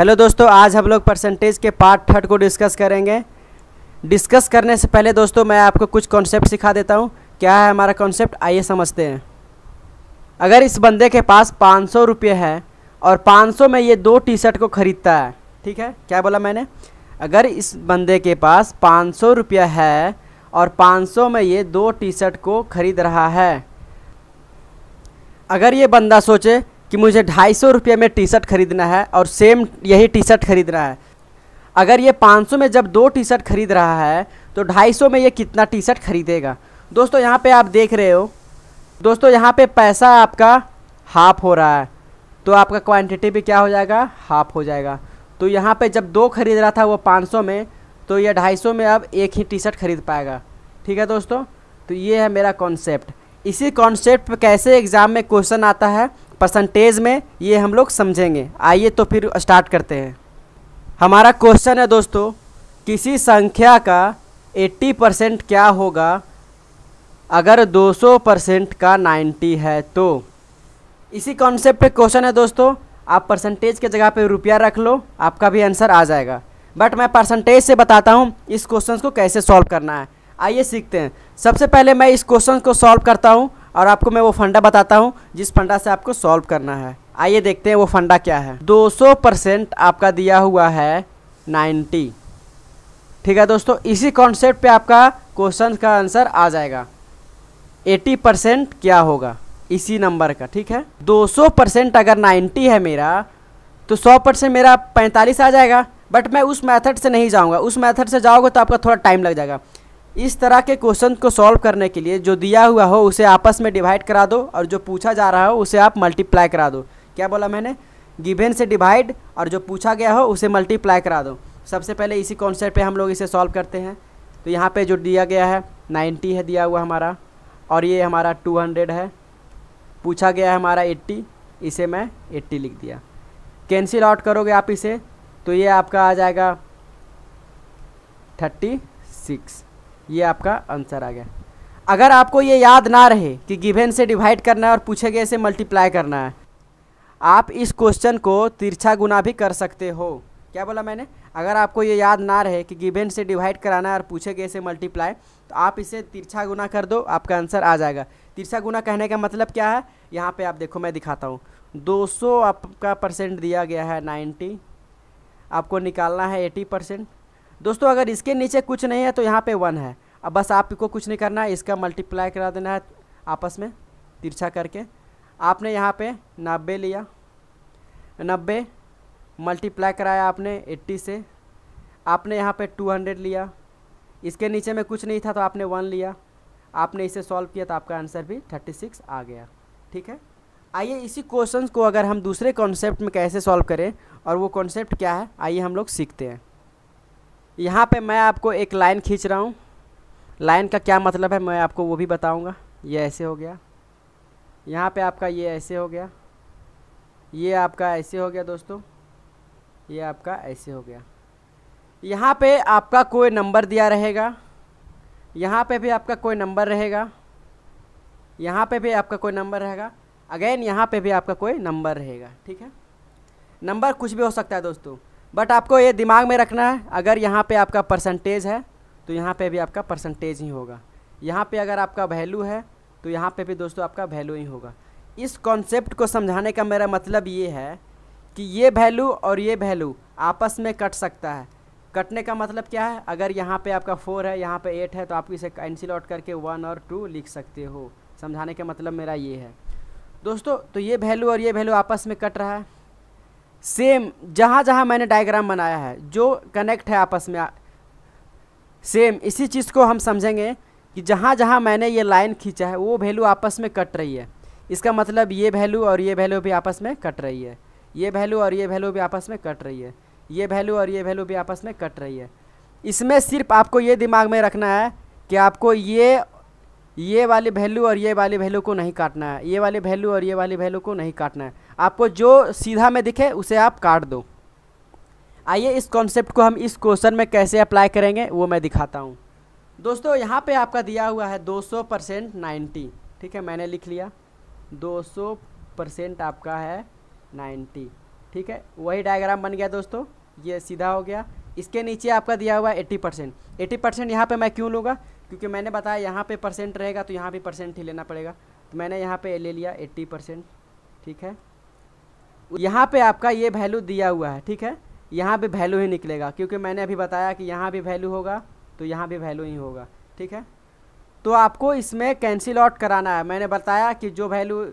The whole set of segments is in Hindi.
हेलो दोस्तों आज हम लोग परसेंटेज के पार्ट थर्ड को डिस्कस करेंगे डिस्कस करने से पहले दोस्तों मैं आपको कुछ कॉन्सेप्ट सिखा देता हूँ क्या है हमारा कॉन्सेप्ट आइए समझते हैं अगर इस बंदे के पास पाँच सौ रुपये है और पाँच सौ में ये दो टी शर्ट को ख़रीदता है ठीक है क्या बोला मैंने अगर इस बंदे के पास पाँच सौ है और पाँच सौ में ये दो टी शर्ट को ख़रीद रहा है अगर ये बंदा सोचे कि मुझे ढाई सौ रुपये में टी शर्ट खरीदना है और सेम यही टी शर्ट खरीदना है अगर ये 500 में जब दो टी शर्ट खरीद रहा है तो 250 में ये कितना टी शर्ट खरीदेगा दोस्तों यहाँ पे आप देख रहे हो दोस्तों यहाँ पे पैसा आपका हाफ हो रहा है तो आपका क्वांटिटी भी क्या हो जाएगा हाफ हो जाएगा तो यहाँ पे जब दो खरीद रहा था वो 500 में तो ये 250 में अब एक ही टी शर्ट खरीद पाएगा ठीक है दोस्तों तो ये है मेरा कॉन्सेप्ट इसी कॉन्सेप्ट कैसे एग्ज़ाम में क्वेश्चन आता है परसेंटेज में ये हम लोग समझेंगे आइए तो फिर स्टार्ट करते हैं हमारा क्वेश्चन है दोस्तों किसी संख्या का 80 परसेंट क्या होगा अगर 200 परसेंट का 90 है तो इसी कॉन्सेप्ट क्वेश्चन है दोस्तों आप परसेंटेज के जगह पे रुपया रख लो आपका भी आंसर आ जाएगा बट मैं परसेंटेज से बताता हूँ इस क्वेश्चन को कैसे सॉल्व करना है आइए सीखते हैं सबसे पहले मैं इस क्वेश्चन को सॉल्व करता हूँ और आपको मैं वो फंडा बताता हूँ जिस फंडा से आपको सॉल्व करना है आइए देखते हैं वो फंडा क्या है 200 परसेंट आपका दिया हुआ है 90 ठीक है दोस्तों इसी कॉन्सेप्ट पे आपका क्वेश्चन का आंसर आ जाएगा 80 परसेंट क्या होगा इसी नंबर का ठीक है 200 परसेंट अगर 90 है मेरा तो 100 परसेंट मेरा 45 आ जाएगा बट मैं उस मेथड से नहीं जाऊँगा उस मैथड से जाओगे तो आपका थोड़ा टाइम लग जाएगा इस तरह के क्वेश्चन को सॉल्व करने के लिए जो दिया हुआ हो उसे आपस में डिवाइड करा दो और जो पूछा जा रहा हो उसे आप मल्टीप्लाई करा दो क्या बोला मैंने गिवेन से डिवाइड और जो पूछा गया हो उसे मल्टीप्लाई करा दो सबसे पहले इसी कॉन्सेप्ट पे हम लोग इसे सॉल्व करते हैं तो यहाँ पे जो दिया गया है नाइन्टी है दिया हुआ हमारा और ये हमारा टू है पूछा गया है हमारा एट्टी इसे मैं एट्टी लिख दिया कैंसिल आउट करोगे आप इसे तो ये आपका आ जाएगा सिक्स ये आपका आंसर आ गया अगर आपको ये याद ना रहे कि गिवेन से डिवाइड करना है और पूछे गए से मल्टीप्लाई करना है आप इस क्वेश्चन को तिरछा गुना भी कर सकते हो क्या बोला मैंने अगर आपको ये याद ना रहे कि गिवेन से डिवाइड कराना है और पूछे गए से मल्टीप्लाई तो आप इसे तिरछा गुना कर दो आपका आंसर आ जाएगा तिरछा गुना कहने का मतलब क्या है यहाँ पर आप देखो मैं दिखाता हूँ दो आपका परसेंट दिया गया है नाइन्टी आपको निकालना है एटी परसेंट दोस्तों अगर इसके नीचे कुछ नहीं है तो यहाँ पे वन है अब बस आपको कुछ नहीं करना है इसका मल्टीप्लाई करा देना है आपस में तिरछा करके आपने यहाँ पे नब्बे लिया नब्बे मल्टीप्लाई कराया आपने एट्टी से आपने यहाँ पे टू हंड्रेड लिया इसके नीचे में कुछ नहीं था तो आपने वन लिया आपने इसे सॉल्व किया तो आपका आंसर भी थर्टी सिक्स आ गया ठीक है आइए इसी क्वेश्चन को अगर हम दूसरे कॉन्सेप्ट में कैसे सॉल्व करें और वो कॉन्सेप्ट क्या है आइए हम लोग सीखते हैं यहाँ पे मैं आपको एक लाइन खींच रहा हूँ लाइन का क्या मतलब है मैं आपको वो भी बताऊँगा ये ऐसे हो गया यहाँ पे आपका ये ऐसे हो गया ये आपका ऐसे हो गया दोस्तों ये आपका ऐसे हो गया यहाँ पे आपका कोई नंबर दिया रहेगा यहाँ पे भी आपका कोई नंबर रहेगा यहाँ पे भी आपका कोई नंबर रहेगा अगेन यहाँ पे भी आपका कोई नंबर रहेगा ठीक है नंबर कुछ भी हो सकता है दोस्तों बट आपको ये दिमाग में रखना है अगर यहाँ पे आपका परसेंटेज है तो यहाँ पे भी आपका परसेंटेज ही होगा यहाँ पे अगर आपका वैल्यू है तो यहाँ पे भी दोस्तों आपका वैल्यू ही होगा इस कॉन्सेप्ट को समझाने का मेरा मतलब ये है कि ये वैल्यू और ये वैल्यू आपस में कट सकता है कटने का मतलब क्या है अगर यहाँ पे आपका फोर है यहाँ पे एट है तो आप इसे कैंसिल आउट करके वन और टू लिख सकते हो समझाने का मतलब मेरा ये है दोस्तों तो ये वैल्यू और ये वैल्यू आपस में कट रहा है सेम जहाँ जहाँ मैंने डायग्राम बनाया है जो कनेक्ट है आपस में सेम इसी चीज़ को हम समझेंगे कि जहाँ जहाँ मैंने ये लाइन खींचा है वो वैल्यू आपस में कट रही है इसका मतलब ये वैल्यू और ये वैल्यू भी आपस में कट रही है ये वैल्यू और ये वैल्यू भी आपस में कट रही है ये वैल्यू और ये वैल्यू भी आपस में कट रही है इसमें सिर्फ आपको ये दिमाग में रखना है कि आपको ये ये वाली वैल्यू और ये वाली वैल्यू को नहीं काटना है ये वाली वैल्यू और ये वाली वैल्यू को नहीं काटना है आपको जो सीधा में दिखे उसे आप काट दो आइए इस कॉन्सेप्ट को हम इस क्वेश्चन में कैसे अप्लाई करेंगे वो मैं दिखाता हूँ दोस्तों यहाँ पे आपका दिया हुआ है 200 परसेंट नाइन्टी ठीक है मैंने लिख लिया 200 परसेंट आपका है 90 ठीक है वही डायग्राम बन गया दोस्तों ये सीधा हो गया इसके नीचे आपका दिया हुआ है 80 परसेंट एट्टी परसेंट यहाँ पर मैं क्यों लूँगा क्योंकि मैंने बताया यहाँ पे परसेंट रहेगा तो यहाँ पर परसेंट ही लेना पड़ेगा तो मैंने यहाँ पर ले लिया एट्टी परसेंट ठीक है यहाँ पे आपका ये वैल्यू दिया हुआ है ठीक है यहाँ भी वैल्यू ही निकलेगा क्योंकि मैंने अभी बताया कि यहाँ भी वैल्यू होगा तो यहाँ भी वैल्यू ही होगा ठीक है तो आपको इसमें कैंसिल आउट कराना है मैंने बताया कि जो वैल्यू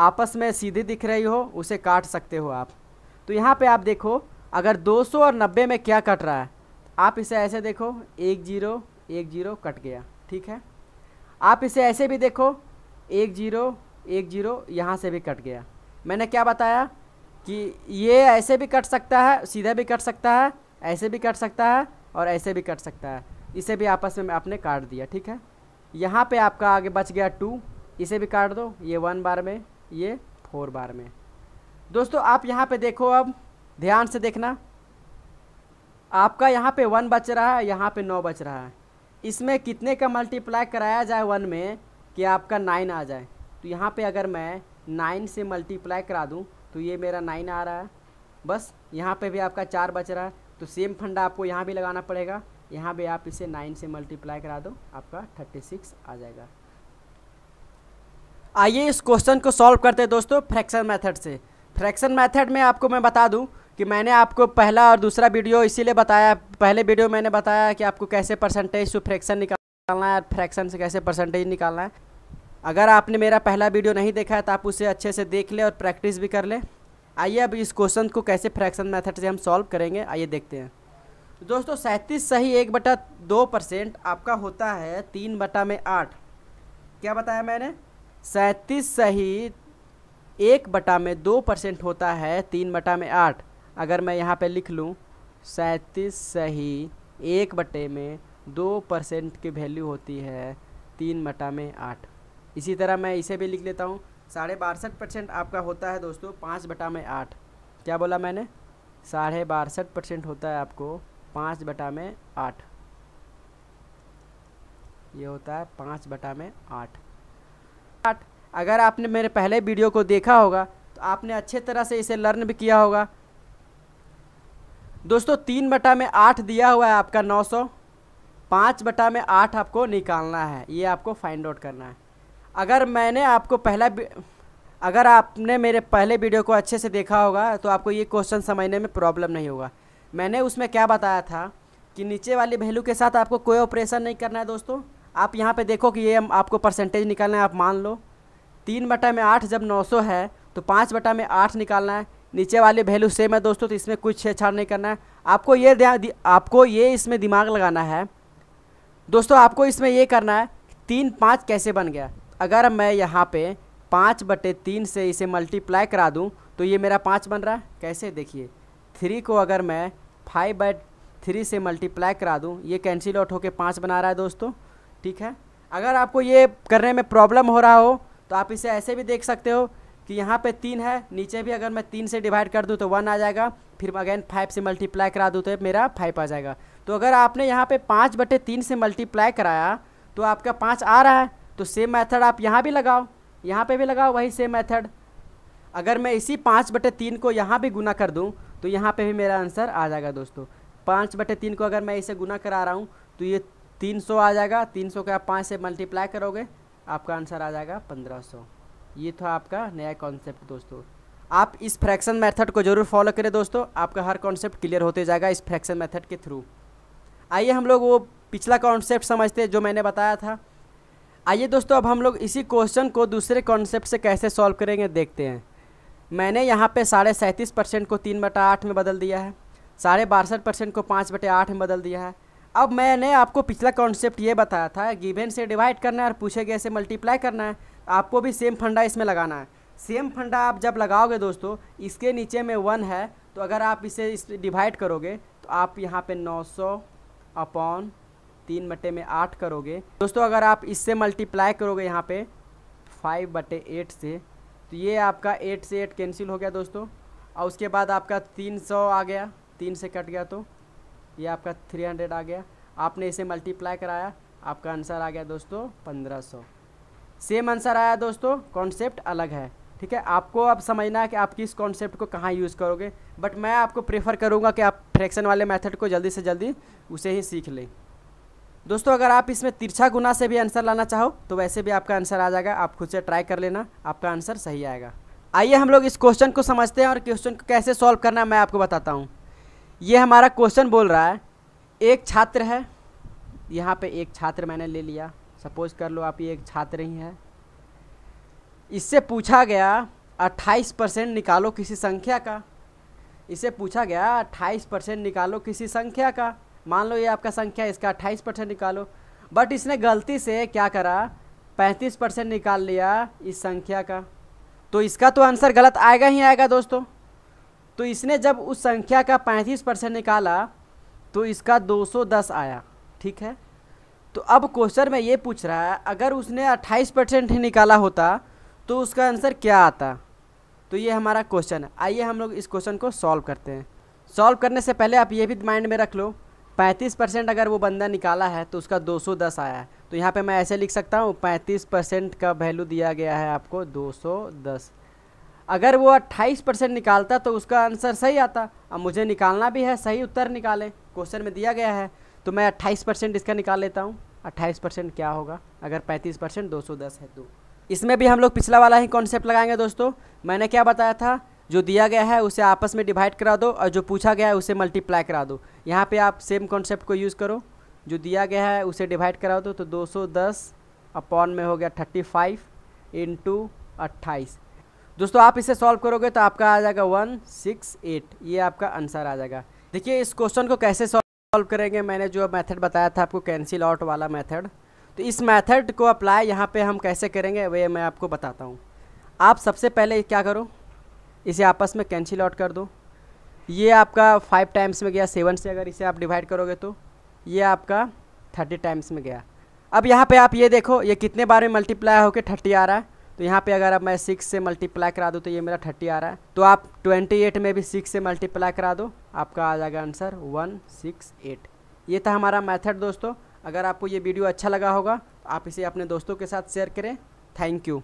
आपस में सीधी दिख रही हो उसे काट सकते हो आप तो यहाँ पर आप देखो अगर दो और नब्बे में क्या कट रहा है आप इसे ऐसे देखो एक जीरो एक जीरो कट गया ठीक है आप इसे ऐसे भी देखो एक जीरो एक जीरो यहाँ से भी कट गया मैंने क्या बताया कि ये ऐसे भी कट सकता है सीधा भी कट सकता है ऐसे भी कट सकता है और ऐसे भी कट सकता है इसे भी आपस में आपने काट दिया ठीक है यहाँ पे आपका आगे बच गया टू इसे भी काट दो ये वन बार में ये फोर बार में दोस्तों आप यहाँ पे देखो अब ध्यान से देखना आपका यहाँ पे वन बच रहा है यहाँ पे नौ बच रहा है इसमें कितने का मल्टीप्लाई कराया जाए वन में कि आपका नाइन आ जाए तो यहाँ पे अगर मैं नाइन से मल्टीप्लाई करा दूँ तो ये मेरा नाइन आ रहा है बस यहाँ पे भी आपका चार बच रहा है तो सेम फंडा आपको यहाँ भी लगाना पड़ेगा यहाँ भी आप इसे नाइन से मल्टीप्लाई करा दो आपका थर्टी सिक्स आ जाएगा आइए इस क्वेश्चन को सॉल्व करते हैं दोस्तों फ्रैक्शन मेथड से फ्रैक्शन मेथड में आपको मैं बता दूं कि मैंने आपको पहला और दूसरा वीडियो इसीलिए बताया पहले वीडियो मैंने बताया कि आपको कैसे परसेंटेज टू फ्रैक्शन निकालना है और फ्रैक्शन से कैसे परसेंटेज निकालना है अगर आपने मेरा पहला वीडियो नहीं देखा है तो आप उसे अच्छे से देख लें और प्रैक्टिस भी कर लें आइए अब इस क्वेश्चन को कैसे फ्रैक्शन मेथड से हम सॉल्व करेंगे आइए देखते हैं दोस्तों सैंतीस सही एक बटा दो परसेंट आपका होता है तीन बटा में आठ क्या बताया मैंने सैंतीस सही एक बटा में दो परसेंट होता है तीन बटा में आठ अगर मैं यहाँ पे लिख लूँ सैंतीस सही एक बटे में दो परसेंट की वैल्यू होती है तीन बटा में आठ इसी तरह मैं इसे भी लिख लेता हूँ साढ़े बासठ परसेंट आपका होता है दोस्तों पाँच बटा में आठ क्या बोला मैंने साढ़े बासठ परसेंट होता है आपको पाँच बटा में आठ ये होता है पाँच बटा में आठ आठ अगर आपने मेरे पहले वीडियो को देखा होगा तो आपने अच्छे तरह से इसे लर्न भी किया होगा दोस्तों तीन बटा में आठ दिया हुआ है आपका नौ सौ पाँच बटा में आठ आपको निकालना है ये आपको फाइंड आउट करना है अगर मैंने आपको पहला अगर आपने मेरे पहले वीडियो को अच्छे से देखा होगा तो आपको ये क्वेश्चन समझने में प्रॉब्लम नहीं होगा मैंने उसमें क्या बताया था कि नीचे वाली वैल्यू के साथ आपको कोई ऑपरेशन नहीं करना है दोस्तों आप यहाँ पे देखो कि ये आपको परसेंटेज निकालना है आप मान लो तीन बटा में आठ जब नौ सौ है तो पाँच बटा में आठ निकालना है नीचे वाली वैल्यू सेम है दोस्तों तो इसमें कुछ छेड़छाड़ नहीं करना है आपको ये आपको ये इसमें दिमाग लगाना है दोस्तों आपको इसमें ये करना है तीन पाँच कैसे बन गया अगर मैं यहाँ पे पाँच बटे तीन से इसे मल्टीप्लाई करा दूँ तो ये मेरा पाँच बन रहा है कैसे देखिए थ्री को अगर मैं फाइव बाई थ्री से मल्टीप्लाई करा दूँ ये कैंसिल आउट होकर पाँच बना रहा है दोस्तों ठीक है अगर आपको ये करने में प्रॉब्लम हो रहा हो तो आप इसे ऐसे भी देख सकते हो कि यहाँ पे तीन है नीचे भी अगर मैं तीन से डिवाइड कर दूँ तो वन आ जाएगा फिर अगेन फाइव से मल्टीप्लाई करा दूँ तो मेरा फाइव आ जाएगा तो अगर आपने यहाँ पे पाँच बटे तीन से मल्टीप्लाई कराया तो आपका पाँच आ रहा है तो सेम मेथड आप यहाँ भी लगाओ यहाँ पे भी लगाओ वही सेम मेथड अगर मैं इसी पाँच बटे तीन को यहाँ भी गुना कर दूँ तो यहाँ पे भी मेरा आंसर आ जाएगा दोस्तों पाँच बटे तीन को अगर मैं इसे गुना करा रहा हूँ तो ये तीन सौ आ जाएगा तीन सौ का आप पाँच से मल्टीप्लाई करोगे आपका आंसर आ जाएगा पंद्रह सौ ये था आपका नया कॉन्सेप्ट दोस्तों आप इस फ्रैक्शन मैथड को जरूर फॉलो करें दोस्तों आपका हर कॉन्सेप्ट क्लियर होते जाएगा इस फ्रैक्शन मैथड के थ्रू आइए हम लोग वो पिछला कॉन्सेप्ट समझते जो मैंने बताया था आइए दोस्तों अब हम लोग इसी क्वेश्चन को दूसरे कॉन्सेप्ट से कैसे सॉल्व करेंगे देखते हैं मैंने यहाँ पे साढ़े सैंतीस परसेंट को तीन बटा आठ में बदल दिया है साढ़े बासठ परसेंट को पाँच बटे आठ में बदल दिया है अब मैंने आपको पिछला कॉन्सेप्ट ये बताया था गिवेन से डिवाइड करना है और पूछे गए से मल्टीप्लाई करना है आपको भी सेम फंडा इसमें लगाना है सेम फंडा आप जब लगाओगे दोस्तों इसके नीचे में वन है तो अगर आप इसे इस डिवाइड करोगे तो आप यहाँ पर नौ अपॉन तीन बटे में आठ करोगे दोस्तों अगर आप इससे मल्टीप्लाई करोगे यहाँ पे फाइव बटे एट से तो ये आपका एट से एट कैंसिल हो गया दोस्तों और उसके बाद आपका तीन सौ आ गया तीन से कट गया तो ये आपका थ्री हंड्रेड आ गया आपने इसे मल्टीप्लाई कराया आपका आंसर आ गया दोस्तों पंद्रह सौ सेम आंसर आया दोस्तों कॉन्सेप्ट अलग है ठीक है आपको अब समझना है कि आप किस कॉन्सेप्ट को कहाँ यूज़ करोगे बट मैं आपको प्रेफर करूँगा कि आप फ्रैक्शन वाले मेथड को जल्दी से जल्दी उसे ही सीख लें दोस्तों अगर आप इसमें तिरछा गुना से भी आंसर लाना चाहो तो वैसे भी आपका आंसर आ जाएगा आप खुद से ट्राई कर लेना आपका आंसर सही आएगा आइए हम लोग इस क्वेश्चन को समझते हैं और क्वेश्चन को कैसे सॉल्व करना है मैं आपको बताता हूँ ये हमारा क्वेश्चन बोल रहा है एक छात्र है यहाँ पे एक छात्र मैंने ले लिया सपोज कर लो आप ये एक छात्र ही है इससे पूछा गया 28 परसेंट निकालो किसी संख्या का इससे पूछा गया 28 परसेंट निकालो किसी संख्या का मान लो ये आपका संख्या इसका अट्ठाईस परसेंट निकालो बट इसने गलती से क्या करा पैंतीस परसेंट निकाल लिया इस संख्या का तो इसका तो आंसर गलत आएगा ही आएगा दोस्तों तो इसने जब उस संख्या का पैंतीस परसेंट निकाला तो इसका दो सौ दस आया ठीक है तो अब क्वेश्चन में ये पूछ रहा है अगर उसने अट्ठाईस परसेंट ही निकाला होता तो उसका आंसर क्या आता तो ये हमारा क्वेश्चन है आइए हम लोग इस क्वेश्चन को सॉल्व करते हैं सॉल्व करने से पहले आप ये भी माइंड में रख लो पैंतीस परसेंट अगर वो बंदा निकाला है तो उसका 210 आया है तो यहाँ पे मैं ऐसे लिख सकता हूँ पैंतीस परसेंट का वैल्यू दिया गया है आपको 210 अगर वो 28 परसेंट निकालता तो उसका आंसर सही आता अब मुझे निकालना भी है सही उत्तर निकालें क्वेश्चन में दिया गया है तो मैं 28 परसेंट इसका निकाल लेता हूँ 28 परसेंट क्या होगा अगर 35 परसेंट दो है तो इसमें भी हम लोग पिछला वाला ही कॉन्सेप्ट लगाएंगे दोस्तों मैंने क्या बताया था जो दिया गया है उसे आपस में डिवाइड करा दो और जो पूछा गया है उसे मल्टीप्लाई करा दो यहाँ पे आप सेम कॉन्सेप्ट को यूज़ करो जो दिया गया है उसे डिवाइड करा दो तो 210 अपॉन में हो गया 35 फाइव इंटू अट्ठाईस दोस्तों आप इसे सॉल्व करोगे तो आपका आ जाएगा 168 ये आपका आंसर आ जाएगा देखिए इस क्वेश्चन को कैसे सॉल्व करेंगे मैंने जो मैथड बताया था आपको कैंसिल आउट वाला मैथड तो इस मैथड को अप्लाई यहाँ पर हम कैसे करेंगे वह मैं आपको बताता हूँ आप सबसे पहले क्या करो इसे आपस में कैंसिल आउट कर दो ये आपका फाइव टाइम्स में गया सेवन से अगर इसे आप डिवाइड करोगे तो ये आपका थर्टी टाइम्स में गया अब यहाँ पे आप ये देखो ये कितने बार में मल्टीप्लाई होकर थर्टी आ रहा है तो यहाँ पे अगर अब मैं सिक्स से मल्टीप्लाई करा दूँ तो ये मेरा थर्टी आ रहा है तो आप ट्वेंटी एट में भी सिक्स से मल्टीप्लाई करा दो आपका आ जाएगा आंसर वन सिक्स एट ये था हमारा मैथड दोस्तों अगर आपको ये वीडियो अच्छा लगा होगा तो आप इसे अपने दोस्तों के साथ शेयर करें थैंक यू